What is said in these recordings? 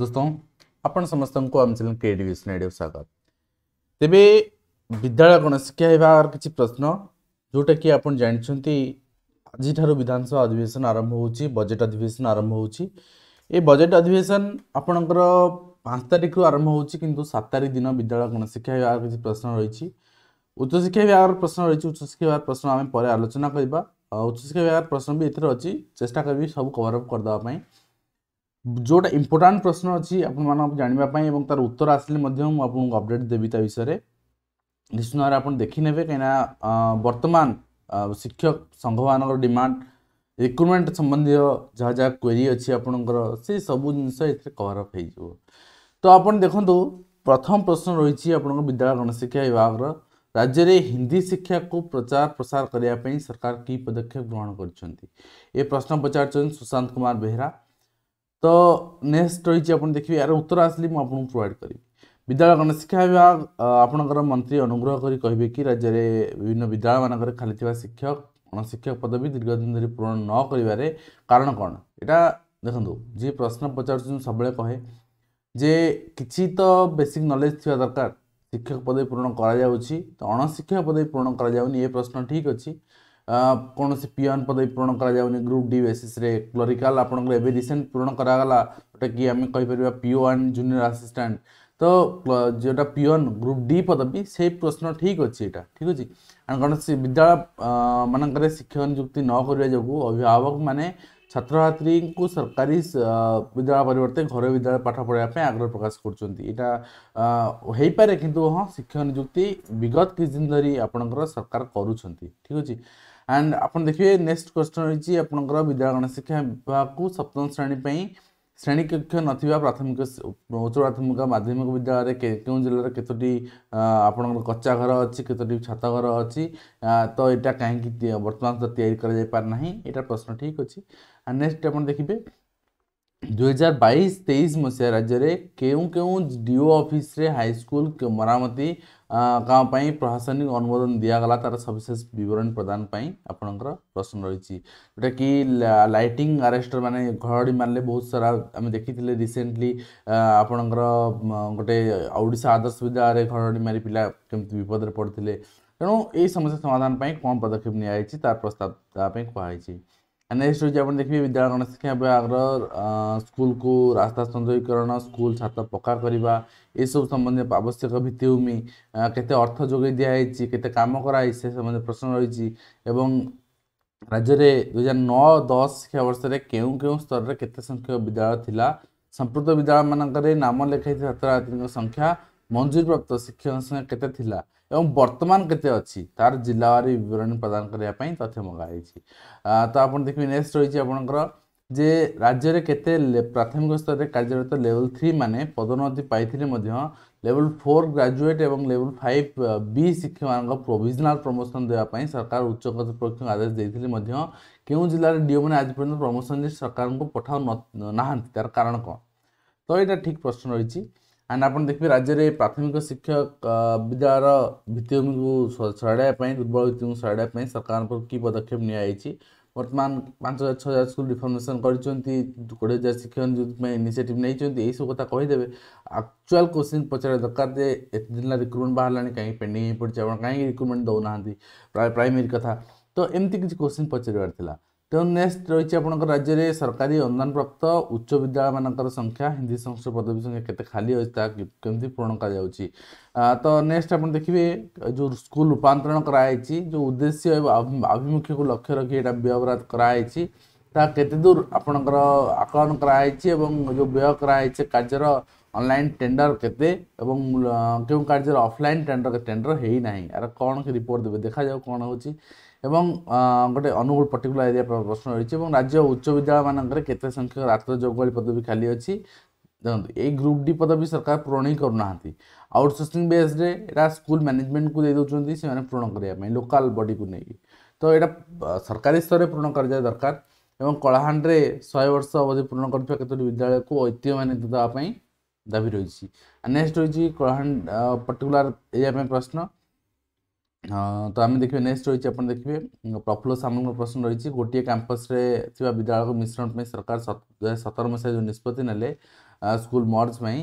दोस्तों आपण ସମସ୍ତଙ୍କୁ ଆମଚେଲ କ୍ରିଏଟିଭ୍ ସ୍ନେଡ଼ିଓ ସ୍ୱାଗତ ତେବେ ବିଦ୍ୟାଳୟ ଗଣଶିକ୍ଷା ବିଭାଗର କିଛି ପ୍ରଶ୍ନ ଯେଉଁଟାକି ଆପଣ ଜାଣିଛନ୍ତି ଆଜିଠାରୁ ବିଧାନସଭା ଅଧିବେଶନ ଆରମ୍ଭ ହେଉଛି ବଜେଟ୍ ଅଧିବେଶନ ଆରମ୍ଭ ହେଉଛି ଏ ବଜେଟ୍ ଅଧିବେଶନ ଆପଣଙ୍କର ପାଞ୍ଚ ତାରିଖରୁ ଆରମ୍ଭ ହେଉଛି କିନ୍ତୁ ସାତ ତାରିଖ ଦିନ ବିଦ୍ୟାଳୟ ଗଣଶିକ୍ଷା ବିଭାଗର କିଛି ପ୍ରଶ୍ନ ରହିଛି ଉଚ୍ଚଶିକ୍ଷା ବିଭାଗର ପ୍ରଶ୍ନ ରହିଛି ଉଚ୍ଚଶିକ୍ଷା ବିଭାଗ ପ୍ରଶ୍ନ ଆମେ ପରେ ଆଲୋଚନା କରିବା ଉଚ୍ଚଶିକ୍ଷା ବିଭାଗର ପ୍ରଶ୍ନ ବି ଏଥିରେ ଅଛି ଚେଷ୍ଟା କରିବି ସବୁ କଭର୍ ଅପ୍ କରିଦେବା ପାଇଁ ଯେଉଁଟା ଇମ୍ପୋର୍ଟାଣ୍ଟ ପ୍ରଶ୍ନ ଅଛି ଆପଣମାନଙ୍କୁ ଜାଣିବା ପାଇଁ ଏବଂ ତାର ଉତ୍ତର ଆସିଲେ ମଧ୍ୟ ମୁଁ ଆପଣଙ୍କୁ ଅପଡ଼େଟ୍ ଦେବି ତା ବିଷୟରେ ନିଶ୍ଚିତ ଭାବରେ ଆପଣ ଦେଖିନେବେ କାହିଁକିନା ବର୍ତ୍ତମାନ ଶିକ୍ଷକ ସଂଘମାନଙ୍କର ଡିମାଣ୍ଡ ରିକ୍ରୁଟମେଣ୍ଟ ସମ୍ବନ୍ଧୀୟ ଯାହା ଯାହା କ୍ୱେରି ଅଛି ଆପଣଙ୍କର ସେ ସବୁ ଜିନିଷ ଏଥିରେ କଭର୍ ଅପ୍ ହେଇଯିବ ତ ଆପଣ ଦେଖନ୍ତୁ ପ୍ରଥମ ପ୍ରଶ୍ନ ରହିଛି ଆପଣଙ୍କ ବିଦ୍ୟାଳୟ ଗଣଶିକ୍ଷା ବିଭାଗର ରାଜ୍ୟରେ ହିନ୍ଦୀ ଶିକ୍ଷାକୁ ପ୍ରଚାର ପ୍ରସାର କରିବା ପାଇଁ ସରକାର କି ପଦକ୍ଷେପ ଗ୍ରହଣ କରିଛନ୍ତି ଏ ପ୍ରଶ୍ନ ପଚାରୁଛନ୍ତି ସୁଶାନ୍ତ କୁମାର ବେହେରା ତ ନେକ୍ସଟ ରହିଛି ଆପଣ ଦେଖିବେ ଏହାର ଉତ୍ତର ଆସିଲେ ମୁଁ ଆପଣଙ୍କୁ ପ୍ରୋଭାଇଡ଼ କରିବି ବିଦ୍ୟାଳୟ ଗଣଶିକ୍ଷା ବିଭାଗ ଆପଣଙ୍କର ମନ୍ତ୍ରୀ ଅନୁଗ୍ରହ କରି କହିବେ କି ରାଜ୍ୟରେ ବିଭିନ୍ନ ବିଦ୍ୟାଳୟମାନଙ୍କରେ ଖାଲି ଥିବା ଶିକ୍ଷକ ଗଣଶିକ୍ଷକ ପଦବୀ ଦୀର୍ଘଦିନ ଧରି ପୂରଣ ନ କରିବାରେ କାରଣ କ'ଣ ଏଇଟା ଦେଖନ୍ତୁ ଯିଏ ପ୍ରଶ୍ନ ପଚାରୁଛନ୍ତି ସବୁବେଳେ କହେ ଯେ କିଛି ତ ବେସିକ୍ ନଲେଜ୍ ଥିବା ଦରକାର ଶିକ୍ଷକ ପଦବୀ ପୂରଣ କରାଯାଉଛି ତ ଅଣଶିକ୍ଷକ ପଦବୀ ପୂରଣ କରାଯାଉନି ଏ ପ୍ରଶ୍ନ ଠିକ୍ ଅଛି कौन से पीआन पदवी पूरण कर ग्रुप डी बेसीस क्लरिकाल आपंकर एवं रिसेंट पूरण कराला जोटा कि आम कहीपर पीओ वन जूनियर आसीस्टाट तो जोटा पीओन ग्रुप डी पदवी से प्रश्न ठीक अच्छे यहाँ ठीक अच्छे सी विद्यालय मानक शिक्षक निजुक्ति न अभिभावक मैंने छात्र छात्री को सरकारी विद्यालय परिवर्ते घर विद्यालय पाठ पढ़ाप आग्रह प्रकाश करें कि हाँ शिक्षक निजुक्ति विगत किसी दिन धरी आपण सरकार करुँच ठीक अच्छे ଆଣ୍ଡ ଆପଣ ଦେଖିବେ ନେକ୍ସଟ କ୍ୱେଶ୍ଚନ୍ ରହିଛି ଆପଣଙ୍କର ବିଦ୍ୟାଳୟ ଗଣେଶ ଶିକ୍ଷା ବିଭାଗକୁ ସପ୍ତମ ଶ୍ରେଣୀ ପାଇଁ ଶ୍ରେଣୀକକ୍ଷ ନଥିବା ପ୍ରାଥମିକ ଉଚ୍ଚ ପ୍ରାଥମିକ ମାଧ୍ୟମିକ ବିଦ୍ୟାଳୟରେ କେଉଁ ଜିଲ୍ଲାରେ କେତୋଟି ଆପଣଙ୍କର କଚ୍ଚା ଘର ଅଛି କେତୋଟି ଛାତ ଘର ଅଛି ତ ଏଇଟା କାହିଁକି ବର୍ତ୍ତମାନ ତ ତିଆରି କରାଯାଇପାରୁନାହିଁ ଏଇଟା ପ୍ରଶ୍ନ ଠିକ୍ ଅଛି ନେକ୍ସଟ ଆପଣ ଦେଖିବେ ଦୁଇହଜାର ତେଇଶ ମସିହା କେଉଁ କେଉଁ ଡିଓ ଅଫିସରେ ହାଇସ୍କୁଲ ମରାମତି କାମ ପାଇଁ ପ୍ରଶାସନିକ ଅନୁମୋଦନ ଦିଆଗଲା ତା'ର ସବିଶେଷ ବିବରଣୀ ପ୍ରଦାନ ପାଇଁ ଆପଣଙ୍କର ପ୍ରଶ୍ନ ରହିଛି ଯେଉଁଟାକି ଲାଇଟିଂ ଆରେଷ୍ଟର ମାନେ ଘରଡ଼ି ମାରିଲେ ବହୁତ ସାରା ଆମେ ଦେଖିଥିଲେ ରିସେଣ୍ଟଲି ଆପଣଙ୍କର ଗୋଟେ ଓଡ଼ିଶା ଆଦର୍ଶ ବିଦ୍ୟାଳୟରେ ଘରଡ଼ି ମାରି ପିଲା କେମିତି ବିପଦରେ ପଡ଼ିଥିଲେ ତେଣୁ ଏହି ସମସ୍ୟା ସମାଧାନ ପାଇଁ କ'ଣ ପଦକ୍ଷେପ ନିଆଯାଇଛି ତା'ର ପ୍ରସ୍ତାବ ତା ପାଇଁ କୁହାଯାଇଛି ನೆಕ್ಸ್ಟ್ ಜನ ದೇಖ್ವಿ ବିଦ୍ୟାଳୟ ଗଣ ଶିକ୍ଷା ବିଭାଗର ସ୍କୁଲକୁ ରାସ୍ତା ସୌନ୍ଦର୍ଯ୍ୟକରଣ ସ୍କୁଲ ଛାତ ପକ୍କା କରିବା ଏସବୁ ସମ୍ବନ୍ଧୀୟ ଆବଶ୍ୟକ ଭିତ୍ତିଭୂମି କେତେ ଅର୍ଥ ଯୋଗାଇ ଦିଆହେଇଛି କେତେ କାମ କରାହେଇଛି ସେ ସମ୍ବନ୍ଧୀୟ ପ୍ରଶ୍ନ ରହିଛି ଏବଂ ରାଜ୍ୟରେ ଦୁଇହଜାର ନଅ ଦଶ ଶିକ୍ଷାବର୍ଷରେ କେଉଁ କେଉଁ ସ୍ତରରେ କେତେ ସଂଖ୍ୟକ ବିଦ୍ୟାଳୟ ଥିଲା ସମ୍ପୃକ୍ତ ବିଦ୍ୟାଳୟମାନଙ୍କରେ ନାମ ଲେଖାଇଥିବା ଛାତ୍ରଛାତ୍ରୀଙ୍କ ସଂଖ୍ୟା ମଞ୍ଜୁରୀପ୍ରାପ୍ତ ଶିକ୍ଷାନୁଷ୍ଠାନ କେତେ ଥିଲା ଏବଂ ବର୍ତ୍ତମାନ କେତେ ଅଛି ତାର ଜିଲ୍ଲାୱାରୀ ବିବରଣୀ ପ୍ରଦାନ କରିବା ପାଇଁ ତଥ୍ୟ ମଗାଯାଇଛି ତ ଆପଣ ଦେଖିବେ ନେକ୍ସଟ ରହିଛି ଆପଣଙ୍କର ଯେ ରାଜ୍ୟରେ କେତେ ପ୍ରାଥମିକ ସ୍ତରରେ କାର୍ଯ୍ୟରତ ଲେଭଲ୍ ଥ୍ରୀ ମାନେ ପଦୋନ୍ନତି ପାଇଥିଲେ ମଧ୍ୟ ଲେଭଲ୍ ଫୋର୍ ଗ୍ରାଜୁଏଟ୍ ଏବଂ ଲେଭଲ୍ ଫାଇଭ୍ ବି ଶିକ୍ଷକମାନଙ୍କ ପ୍ରୋଭିଜନାଲ୍ ପ୍ରମୋସନ୍ ଦେବା ପାଇଁ ସରକାର ଉଚ୍ଚ କର୍ତ୍ତୃପକ୍ଷଙ୍କୁ ଆଦେଶ ଦେଇଥିଲେ ମଧ୍ୟ କେଉଁ ଜିଲ୍ଲାର ଡିଓମାନେ ଆଜି ପର୍ଯ୍ୟନ୍ତ ପ୍ରମୋସନ୍ ସରକାରଙ୍କୁ ପଠାଉ ନାହାନ୍ତି ତାର କାରଣ କ'ଣ ତ ଏଇଟା ଠିକ୍ ପ୍ରଶ୍ନ ରହିଛି ଆଣ୍ଡ ଆପଣ ଦେଖିବେ ରାଜ୍ୟରେ ପ୍ରାଥମିକ ଶିକ୍ଷା ବିଦ୍ୟାଳୟର ଭିତ୍ତିଭୂମିକୁ ସଜାଡ଼ିବା ପାଇଁ ଦୁର୍ବଳ ଭିତ୍ତିଭୂମିକୁ ସଜାଡ଼ିବା ପାଇଁ ସରକାରଙ୍କ କି ପଦକ୍ଷେପ ନିଆଯାଇଛି ବର୍ତ୍ତମାନ ପାଞ୍ଚ ହଜାର ଛଅ ହଜାର ସ୍କୁଲ ରିଫର୍ମେସନ୍ କରିଛନ୍ତି କୋଡ଼ିଏ ହଜାର ଶିକ୍ଷକ ନିଯୁକ୍ତି ପାଇଁ ଇନିସିଏଟିଭ୍ ନେଇଛନ୍ତି ଏଇସବୁ କଥା କହିଦେବେ ଆକ୍ଚୁଆଲ୍ କୋଶ୍ଚିନ୍ ପଚାରିବା ଦରକାର ଯେ ଏତେ ଦିନ ହେଲା ରିକ୍ରୁଟମେଣ୍ଟ ବାହାରିଲାଣି କାହିଁକି ପେଣ୍ଡିଂ ହେଇପଡ଼ିଛି ଆପଣ କାହିଁକି ରିକ୍ରୁଟମେଣ୍ଟ ଦେଉନାହାନ୍ତି ପ୍ରାଇମେରୀ କଥା ତ ଏମିତି କିଛି କୋଶ୍ଚିନ୍ ପଚାରିବାର ଥିଲା ତେଣୁ ନେକ୍ସଟ ରହିଛି ଆପଣଙ୍କ ରାଜ୍ୟରେ ସରକାରୀ ଅନୁଦାନପ୍ରାପ୍ତ ଉଚ୍ଚ ବିଦ୍ୟାଳୟମାନଙ୍କର ସଂଖ୍ୟା ହିନ୍ଦୀ ସଂସ୍କୃତ ପଦବୀ ସଂଖ୍ୟା କେତେ ଖାଲି ଅଛି ତାହା କେମିତି ପୂରଣ କରାଯାଉଛି ତ ନେକ୍ସଟ ଆପଣ ଦେଖିବେ ଯେଉଁ ସ୍କୁଲ ରୂପାନ୍ତରଣ କରାଯାଇଛି ଯେଉଁ ଉଦ୍ଦେଶ୍ୟ ଏବଂ ଆଭିମୁଖ୍ୟକୁ ଲକ୍ଷ୍ୟ ରଖି ଏଇଟା ବ୍ୟୟବରାଦ କରାଯାଇଛି ତାହା କେତେ ଦୂର ଆପଣଙ୍କର ଆକଳନ କରାଯାଇଛି ଏବଂ ଯେଉଁ ବ୍ୟୟ କରାଯାଇଛି କାର୍ଯ୍ୟର ଅନଲାଇନ୍ ଟେଣ୍ଡର କେତେ ଏବଂ କେଉଁ କାର୍ଯ୍ୟର ଅଫଲାଇନ୍ ଟେଣ୍ଡର ଟେଣ୍ଡର ହେଇନାହିଁ ଆର କ'ଣ ରିପୋର୍ଟ ଦେବେ ଦେଖାଯାଉ କ'ଣ ହେଉଛି এবং গোটে অনুগুল ପର୍ଟିକୁଲାର ଏରିଆ ପ୍ରଶ୍ନ ରହିଛି ଏବଂ ରାଜ୍ୟ ଉଚ୍ଚ ବିଦ୍ୟାଳୟମାନଙ୍କରେ କେତେ ସଂଖ୍ୟକ ରାତ୍ର ଯୋଗବାଳି ପଦବୀ ଖାଲି ଅଛି ଦେଖନ୍ତୁ ଏଇ ଗ୍ରୁପ୍ ଡି ପଦବୀ ସରକାର ପୂରଣ ହିଁ କରୁନାହାନ୍ତି ଆଉଟସୋର୍ସିଂ ବେସ୍ରେ ଏଇଟା ସ୍କୁଲ୍ ମ୍ୟାନେଜମେଣ୍ଟକୁ ଦେଇ ଦେଉଛନ୍ତି ସେମାନେ ପୂରଣ କରିବା ପାଇଁ ଲୋକାଲ୍ ବଡ଼ିକୁ ନେଇକି ତ ଏଇଟା ସରକାରୀ ସ୍ତରରେ ପୂରଣ କରାଯିବା ଦରକାର ଏବଂ କଳାହାଣ୍ଡିରେ ଶହେ ବର୍ଷ ଅବଧି ପୂରଣ କରୁଥିବା କେତୋଟି ବିଦ୍ୟାଳୟକୁ ଐତିହ୍ୟମାନିତ ଦେବା ପାଇଁ ଦାବି ରହିଛି ନେକ୍ସଟ ରହିଛି କଳାହାଣ୍ଡି ପର୍ଟିକୁଲାର ଏରିଆ ପାଇଁ ପ୍ରଶ୍ନ ତ ଆମେ ଦେଖିବେ ନେକ୍ସଟ ରହିଛି ଆପଣ ଦେଖିବେ ପ୍ରଫୁଲ୍ଲ ସାମଲଙ୍କ ପ୍ରଶ୍ନ ରହିଛି ଗୋଟିଏ କ୍ୟାମ୍ପସରେ ଥିବା ବିଦ୍ୟାଳୟକୁ ମିଶ୍ରଣ ପାଇଁ ସରକାର ଦୁଇ ହଜାର ସତର ମସିହା ଯେଉଁ ନିଷ୍ପତ୍ତି ନେଲେ ସ୍କୁଲ ମର୍ଜ ପାଇଁ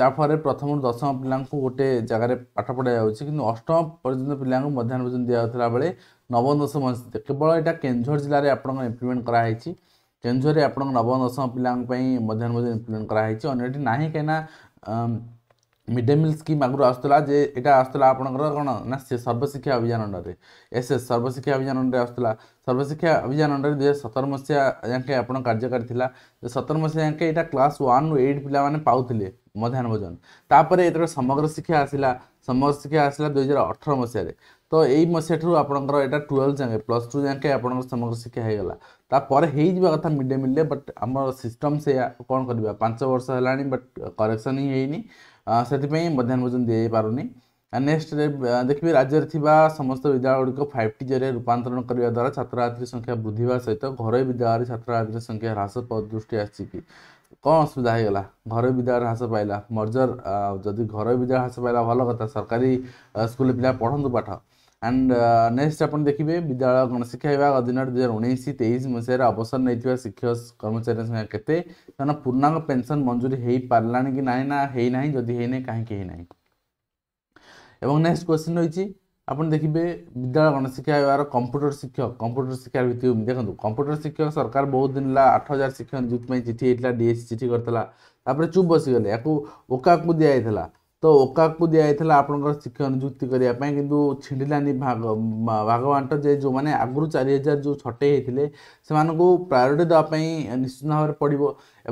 ଯାହାଫଳରେ ପ୍ରଥମରୁ ଦଶମ ପିଲାଙ୍କୁ ଗୋଟେ ଜାଗାରେ ପାଠ ପଢ଼ାଯାଉଛି କିନ୍ତୁ ଅଷ୍ଟମ ପର୍ଯ୍ୟନ୍ତ ପିଲାଙ୍କୁ ମଧ୍ୟାହ୍ନ ଭୋଜନ ଦିଆଯାଉଥିଲା ବେଳେ ନବମ ଦଶମ କେବଳ ଏଇଟା କେନ୍ଦୁଝର ଜିଲ୍ଲାରେ ଆପଣଙ୍କ ଇମ୍ପ୍ଲିମେଣ୍ଟ କରାହେଇଛି କେନ୍ଦୁଝରରେ ଆପଣଙ୍କ ନବମ ଦଶମ ପିଲାଙ୍କ ପାଇଁ ମଧ୍ୟାହ୍ନ ଭୋଜନ ଇମ୍ପ୍ଲିମେଣ୍ଟ କରାହେଇଛି ଅନ୍ୟ ଏଠି ନାହିଁ କାହିଁକିନା ମିଡ୍ ଡେ ମିଲ୍ ସ୍କିମ୍ ଆଗରୁ ଆସୁଥିଲା ଯେ ଏଇଟା ଆସୁଥିଲା ଆପଣଙ୍କର କ'ଣ ନା ସେ ସର୍ବଶିକ୍ଷା ଅଭିଯାନ ଅଣ୍ଡରରେ ଏସ୍ ଏସ୍ ସର୍ବଶିକ୍ଷା ଅଭିଯାନ ଅଣ୍ଡରରେ ଆସୁଥିଲା ସର୍ବଶିକ୍ଷା ଅଭିଯାନ ଅଣ୍ଡରରେ ଦୁଇ ହଜାର ସତର ମସିହା ଯାକେ ଆପଣ କାର୍ଯ୍ୟକାରୀ ଥିଲା ସତର ମସିହା ଯାକେ ଏଇଟା କ୍ଲାସ୍ ୱାନ୍ରୁ ଏଇଟ୍ ପିଲାମାନେ ପାଉଥିଲେ ମଧ୍ୟାହ୍ନ ଭୋଜନ ତାପରେ ଏଥିରେ ସମଗ୍ର ଶିକ୍ଷା ଆସିଲା ସମଗ୍ର ଶିକ୍ଷା ଆସିଲା ଦୁଇ ହଜାର ଅଠର ମସିହାରେ ତ ଏଇ ମସିହାଠାରୁ ଆପଣଙ୍କର ଏଇଟା ଟୁଏଲ୍ଭ ଯାକେ ପ୍ଲସ୍ ଟୁ ଯାକେ ଆପଣଙ୍କର ସମଗ୍ର ଶିକ୍ଷା ହେଇଗଲା ତାପରେ ହେଇଯିବା କଥା ମିଡ୍ ଡେ ମିଲ୍ରେ ବଟ୍ ଆମର ସିଷ୍ଟମ୍ ସେଇଆ କ'ଣ କରିବା ପାଞ୍ଚ ବର୍ଷ ହେଲାଣି ବଟ୍ କରେକ୍ସନ୍ ହିଁ ହେଇନି प मा भोजन दिइ पाउनु नेक्सटि राज्यले समस्त विद्यालय गुडिक फाइभ टी द्वारा छात्र छात्रछात्री संख्या वृद्धि सहित घरै छात्र छात्रछात्री संख्या ह्रास दृष्टि आउँ असुविधा घरै विद्यार्स पाइला मर्जर जि घर विद्यालय हास पाइला भल कथा सरकारी स्कुल पहिला पढन्तु पाठ ଆଣ୍ଡ ନେକ୍ସଟ ଆପଣ ଦେଖିବେ ବିଦ୍ୟାଳୟ ଗଣଶିକ୍ଷା ବିଭାଗ ଅଧୀନରେ ଦୁଇ ହଜାର ଉଣେଇଶ ତେଇଶ ମସିହାରେ ଅବସର ନେଇଥିବା ଶିକ୍ଷକ କର୍ମଚାରୀଙ୍କ ସଂଖ୍ୟା କେତେ କାରଣ ପୂର୍ଣ୍ଣାଙ୍ଗ ପେନ୍ସନ୍ ମଞ୍ଜୁରୀ ହେଇପାରିଲାଣି କି ନାହିଁ ନା ହେଇନାହିଁ ଯଦି ହେଇନାହିଁ କାହିଁକି ହେଇନାହିଁ ଏବଂ ନେକ୍ସଟ କ୍ୱେଶ୍ଚିନ୍ ରହିଛି ଆପଣ ଦେଖିବେ ବିଦ୍ୟାଳୟ ଗଣଶିକ୍ଷା ବିଭାଗର କମ୍ପ୍ୟୁଟର ଶିକ୍ଷକ କମ୍ପ୍ୟୁଟର ଶିକ୍ଷାର ଭିତ୍ତିଭୂମି ଦେଖନ୍ତୁ କମ୍ପ୍ୟୁଟର ଶିକ୍ଷକ ସରକାର ବହୁତ ଦିନ ହେଲା ଆଠ ହଜାର ଶିକ୍ଷକ ନିଯୁକ୍ତି ପାଇଁ ଚିଠି ହେଇଥିଲା ଡିଏସ୍ସି ଚିଠି କରିଥିଲା ତାପରେ ଚୁପ୍ ବସିଗଲେ ୟାକୁ ଓକାକୁ ଦିଆଯାଇଥିଲା ତ ଓକାକୁ ଦିଆଯାଇଥିଲା ଆପଣଙ୍କର ଶିକ୍ଷକ ନିଯୁକ୍ତି କରିବା ପାଇଁ କିନ୍ତୁ ଛିଣ୍ଡିଲାନି ଭାଗ ଭାଗବାଣ୍ଟ ଯେ ଯେଉଁମାନେ ଆଗରୁ ଚାରି ହଜାର ଯେଉଁ ଛଟେଇ ହେଇଥିଲେ ସେମାନଙ୍କୁ ପ୍ରାୟୋରିଟି ଦେବା ପାଇଁ ନିଶ୍ଚିତ ଭାବରେ ପଡ଼ିବ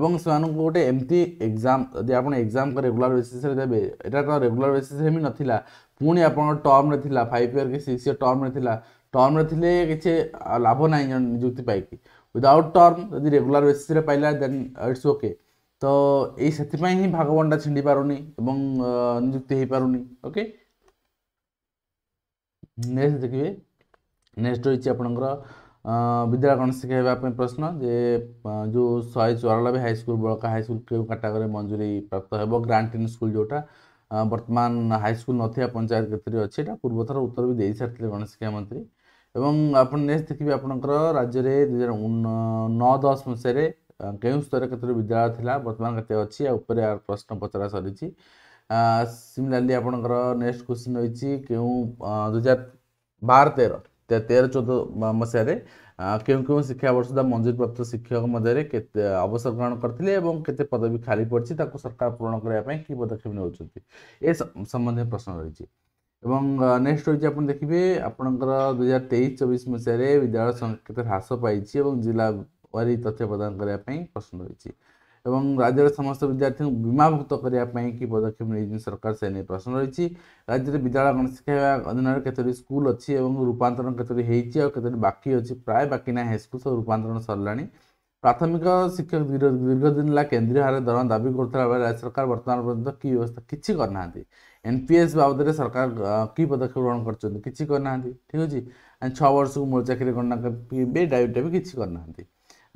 ଏବଂ ସେମାନଙ୍କୁ ଗୋଟେ ଏମିତି ଏକ୍ଜାମ୍ ଯଦି ଆପଣ ଏକ୍ଜାମ୍କୁ ରେଗୁଲାର ବେସିସ୍ରେ ଦେବେ ଏଇଟା ତ ରେଗୁଲାର ବେସିସ୍ରେ ବି ନଥିଲା ପୁଣି ଆପଣଙ୍କ ଟର୍ମରେ ଥିଲା ଫାଇଭ୍ ଇୟର୍ କି ସିକ୍ସ ଇୟର୍ ଟର୍ମରେ ଥିଲା ଟର୍ମରେ ଥିଲେ କିଛି ଲାଭ ନାହିଁ ନିଯୁକ୍ତି ପାଇକି ୱିଦାଉଟ୍ ଟର୍ମ ଯଦି ରେଗୁଲାର ବେସିସ୍ରେ ପାଇଲା ଦେନ୍ ଇଟ୍ସ ଓକେ ତ ଏଇ ସେଥିପାଇଁ ହିଁ ଭାଗବନଟା ଛିଣ୍ଡି ପାରୁନି ଏବଂ ନିଯୁକ୍ତି ହେଇପାରୁନି ଓକେ ନେକ୍ସଟ ଦେଖିବେ ନେକ୍ସଟ ରହିଛି ଆପଣଙ୍କର ବିଦ୍ୟାଳୟ ଗଣଶିକ୍ଷା ହେବା ପାଇଁ ପ୍ରଶ୍ନ ଯେ ଯେଉଁ ଶହେ ଚଉରାନବେ ହାଇସ୍କୁଲ ବଳକା ହାଇସ୍କୁଲ କେଉଁ କାଟାଗୋରୀ ମଞ୍ଜୁରୀ ପ୍ରାପ୍ତ ହେବ ଗ୍ରାଣ୍ଟ ଇନ୍ ସ୍କୁଲ ଯେଉଁଟା ବର୍ତ୍ତମାନ ହାଇସ୍କୁଲ ନଥିବା ପଞ୍ଚାୟତ କ୍ଷେତ୍ରରେ ଅଛି ଏଇଟା ପୂର୍ବଥର ଉତ୍ତର ବି ଦେଇସାରିଥିଲେ ଗଣଶିକ୍ଷା ମନ୍ତ୍ରୀ ଏବଂ ଆପଣ ନେକ୍ସଟ ଦେଖିବେ ଆପଣଙ୍କର ରାଜ୍ୟରେ ଦୁଇ ହଜାର ନଅ ଦଶ ମସିହାରେ କେଉଁ ସ୍ତରରେ କେତୋଟି ବିଦ୍ୟାଳୟ ଥିଲା ବର୍ତ୍ତମାନ କେତେ ଅଛି ଆଉ ଉପରେ ପ୍ରଶ୍ନ ପଚରା ସରିଛି ସିମିଲାରଲି ଆପଣଙ୍କର ନେକ୍ସଟ କ୍ୱେଶ୍ଚିନ୍ ରହିଛି କେଉଁ ଦୁଇହଜାର ବାର ତେର ତେର ଚଉଦ ମସିହାରେ କେଉଁ କେଉଁ ଶିକ୍ଷାବର୍ଷ ବା ମଞ୍ଜୁରୀପ୍ରାପ୍ତ ଶିକ୍ଷକ ମଧ୍ୟରେ କେତେ ଅବସର ଗ୍ରହଣ କରିଥିଲେ ଏବଂ କେତେ ପଦବୀ ଖାଲି ପଡ଼ିଛି ତାକୁ ସରକାର ପୂରଣ କରିବା ପାଇଁ କି ପଦକ୍ଷେପ ନେଉଛନ୍ତି ଏ ସମ୍ବନ୍ଧୀୟ ପ୍ରଶ୍ନ ରହିଛି ଏବଂ ନେକ୍ସଟ ରହିଛି ଆପଣ ଦେଖିବେ ଆପଣଙ୍କର ଦୁଇହଜାର ତେଇଶ ଚବିଶ ମସିହାରେ ବିଦ୍ୟାଳୟ ସଂଖ୍ୟା କେତେ ହ୍ରାସ ପାଇଛି ଏବଂ ଜିଲ୍ଲା वारी तथ्य प्रदान करने प्रश्न रही राज्य में समस्त विद्यार्थी बीमाभुक्त करने कि पदक्षेप नहीं सरकार से नहीं प्रश्न रही राज्य में विद्यालय गणशिक्षा अधीन कतोटी स्कूल अच्छी और रूपातरण बाकी अच्छी प्राय बाकी ना स्कूल सब रूपातरण सरला प्राथमिक शिक्षक दीर्घ दिन है केन्द्रीय हार दर दाबी करुता राज्य सरकार बर्तमान पर्यटन कि व्यवस्था किसी करना एनपीएस बाबद सरकार कि पदक्षेप ग्रहण कर ठीक अच्छे छः वर्ष को मूल चाकरी गणना कर डायरी टाइम किसी करना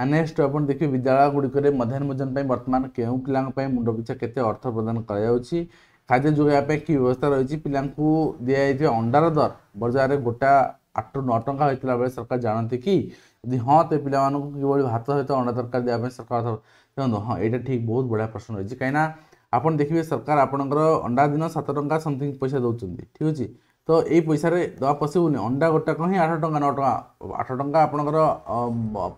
ଆନେକ୍ସଡ୍ ଆପଣ ଦେଖିବେ ବିଦ୍ୟାଳୟ ଗୁଡ଼ିକରେ ମଧ୍ୟାହ୍ନ ଭୋଜନ ପାଇଁ ବର୍ତ୍ତମାନ କେଉଁ ପିଲାଙ୍କ ପାଇଁ ମୁଣ୍ଡ ପିଛା କେତେ ଅର୍ଥ ପ୍ରଦାନ କରାଯାଉଛି ଖାଦ୍ୟ ଯୋଗାଇବା ପାଇଁ କି ବ୍ୟବସ୍ଥା ରହିଛି ପିଲାଙ୍କୁ ଦିଆଯାଇଥିବା ଅଣ୍ଡାର ଦର ବଜାରରେ ଗୋଟା ଆଠରୁ ନଅ ଟଙ୍କା ହୋଇଥିଲା ବେଳେ ସରକାର ଜାଣନ୍ତି କି ଯଦି ହଁ ତ ପିଲାମାନଙ୍କୁ କିଭଳି ଭାତ ସହିତ ଅଣ୍ଡା ତରକାରୀ ଦେବା ପାଇଁ ସରକାର ଦେଖନ୍ତୁ ହଁ ଏଇଟା ଠିକ୍ ବହୁତ ବଢ଼ିଆ ପ୍ରଶ୍ନ ରହିଛି କାହିଁକିନା ଆପଣ ଦେଖିବେ ସରକାର ଆପଣଙ୍କର ଅଣ୍ଡା ଦିନ ସାତ ଟଙ୍କା ସମଥିଙ୍ଗ ପଇସା ଦେଉଛନ୍ତି ଠିକ୍ ଅଛି ତ ଏଇ ପଇସାରେ ଦେବା ପଶିବୁନି ଅଣ୍ଡା ଗୋଟାକ ହିଁ ଆଠ ଟଙ୍କା ନଅ ଟଙ୍କା ଆଠ ଟଙ୍କା ଆପଣଙ୍କର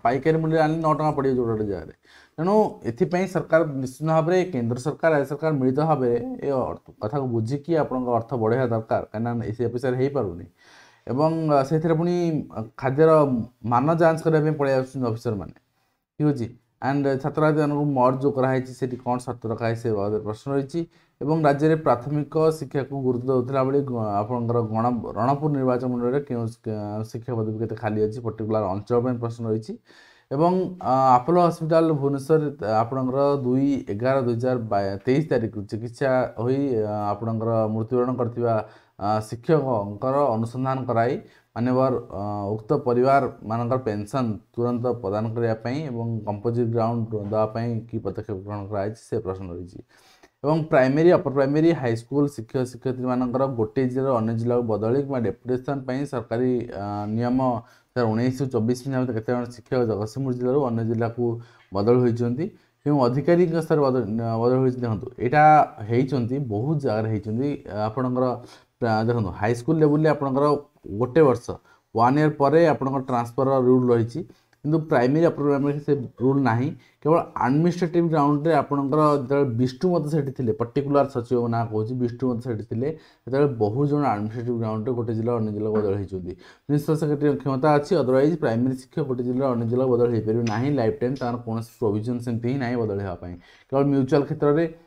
ପାଇକାରୀ ମୂଲ୍ୟରେ ଆଣିଲେ ନଅ ଟଙ୍କା ପଡ଼ିବ ଯେଉଁ ଗୋଟେ ଜାଗାରେ ତେଣୁ ଏଥିପାଇଁ ସରକାର ନିଶ୍ଚିନ୍ତ ଭାବରେ କେନ୍ଦ୍ର ସରକାର ରାଜ୍ୟ ସରକାର ମିଳିତ ଭାବରେ ଏ କଥାକୁ ବୁଝିକି ଆପଣଙ୍କ ଅର୍ଥ ବଢ଼େଇବା ଦରକାର କାହିଁକିନା ସେ ପଇସାରେ ହେଇପାରୁନି ଏବଂ ସେଥିରେ ପୁଣି ଖାଦ୍ୟର ମାନ ଯାଞ୍ଚ କରିବା ପାଇଁ ପଳାଇ ଆସୁଛନ୍ତି ଅଫିସର ମାନେ ଠିକ ଅଛି ଆଣ୍ଡ ଛାତ୍ରଛାତ୍ରୀମାନଙ୍କୁ ମର୍ ଯେଉଁ କରାହୋଇଛି ସେଠି କ'ଣ ସର୍ତ୍ତ ରଖାହେଇଛି ସେ ବାବଦରେ ପ୍ରଶ୍ନ ରହିଛି ଏବଂ ରାଜ୍ୟରେ ପ୍ରାଥମିକ ଶିକ୍ଷାକୁ ଗୁରୁତ୍ୱ ଦେଉଥିଲା ଭଳି ଆପଣଙ୍କର ଗଣ ରଣପୁର ନିର୍ବାଚନ ମଣ୍ଡଳୀରେ କେଉଁ ଶିକ୍ଷା ପଦବୀ କେତେ ଖାଲି ଅଛି ପର୍ଟିକୁଲାର ଅଞ୍ଚଳ ପାଇଁ ପ୍ରଶ୍ନ ରହିଛି ଏବଂ ଆପୋଲୋ ହସ୍ପିଟାଲ ଭୁବନେଶ୍ୱର ଆପଣଙ୍କର ଦୁଇ ଏଗାର ଦୁଇ ହଜାର ତେଇଶ ତାରିଖରୁ ଚିକିତ୍ସା ହୋଇ ଆପଣଙ୍କର ମୃତ୍ୟୁବରଣ କରିଥିବା ଶିକ୍ଷକଙ୍କର ଅନୁସନ୍ଧାନ କରାଇ ମାନ୍ୟବର ଉକ୍ତ ପରିବାରମାନଙ୍କର ପେନ୍ସନ୍ ତୁରନ୍ତ ପ୍ରଦାନ କରିବା ପାଇଁ ଏବଂ କମ୍ପୋଜିଟ୍ ଗ୍ରାଉଣ୍ଡ ଦେବା ପାଇଁ କି ପଦକ୍ଷେପ ଗ୍ରହଣ କରାଯାଇଛି ସେ ପ୍ରଶ୍ନ ରହିଛି ଏବଂ ପ୍ରାଇମେରୀ ଅପର ପ୍ରାଇମେରୀ ହାଇସ୍କୁଲ ଶିକ୍ଷକ ଶିକ୍ଷୟିତ୍ରୀମାନଙ୍କର ଗୋଟିଏ ଜିଲ୍ଲାରୁ ଅନ୍ୟ ଜିଲ୍ଲାକୁ ବଦଳି କିମ୍ବା ଡେପୁଟେସନ୍ ପାଇଁ ସରକାରୀ ନିୟମ ଦୁଇ ହଜାର ଉଣେଇଶରୁ ଚବିଶ ମୁତାବକ କେତେ ଜଣ ଶିକ୍ଷକ ଜଗତସିଂହପୁର ଜିଲ୍ଲାରୁ ଅନ୍ୟ ଜିଲ୍ଲାକୁ ବଦଳି ହୋଇଛନ୍ତି ଏବଂ ଅଧିକାରୀଙ୍କ ସ୍ତର ବଦଳି ହୋଇଛନ୍ତି ଦେଖନ୍ତୁ ଏଇଟା ହେଇଛନ୍ତି ବହୁତ ଜାଗାରେ ହେଇଛନ୍ତି ଆପଣଙ୍କର ଦେଖନ୍ତୁ ହାଇସ୍କୁଲ ଲେବୁଲରେ ଆପଣଙ୍କର ଗୋଟେ ବର୍ଷ ୱାନ୍ ଇୟର୍ ପରେ ଆପଣଙ୍କର ଟ୍ରାନ୍ସଫର୍ର ରୁଲ୍ ରହିଛି କିନ୍ତୁ ପ୍ରାଇମେରୀ ପ୍ରୋଗ୍ରାମରେ ସେ ରୁଲ୍ ନାହିଁ କେବଳ ଆଡ଼ମିନିଷ୍ଟ୍ରେଟିଭ୍ ଗ୍ରାଉଣ୍ଡରେ ଆପଣଙ୍କର ଯେତେବେଳେ ବିଷ୍ଟୁ ମଧ୍ୟ ସେଠି ଥିଲେ ପର୍ଟିକୁଲାର ସଚିବ ନାଁ କହୁଛି ବିଷ୍ଟୁ ମଧ୍ୟ ସେଠି ଥିଲେ ସେତେବେଳେ ବହୁତ ଜଣ ଆଡ଼ମିନିଷ୍ଟ୍ରେଟିଭ୍ ଗ୍ରାଉଣ୍ଡରେ ଗୋଟେ ଜିଲ୍ଲା ଅନ୍ୟ ଜିଲ୍ଲା ବଦଳ ହୋଇଛନ୍ତି ପ୍ରିନ୍ସିପାଲ ସେକ୍ରେଟାରୀ କ୍ଷମତା ଅଛି ଅଦରୱାଇଜ୍ ପ୍ରାଇମେରୀ ଶିକ୍ଷକ ଗୋଟେ ଜିଲ୍ଲା ଅନ୍ୟ ଜିଲ୍ଲା ବଦଳ ହୋଇପାରିବ ନାହିଁ ଲାଇଫ୍ ଟାଇମ୍ ତାର କୌଣସି ପ୍ରୋଭିଜନ୍ ସେମିତି ହିଁ ନାହିଁ ବଦଳ ହେବା ପାଇଁ କେବଳ ମ୍ୟୁଚୁଆଲ୍ କ୍ଷେତ୍ରରେ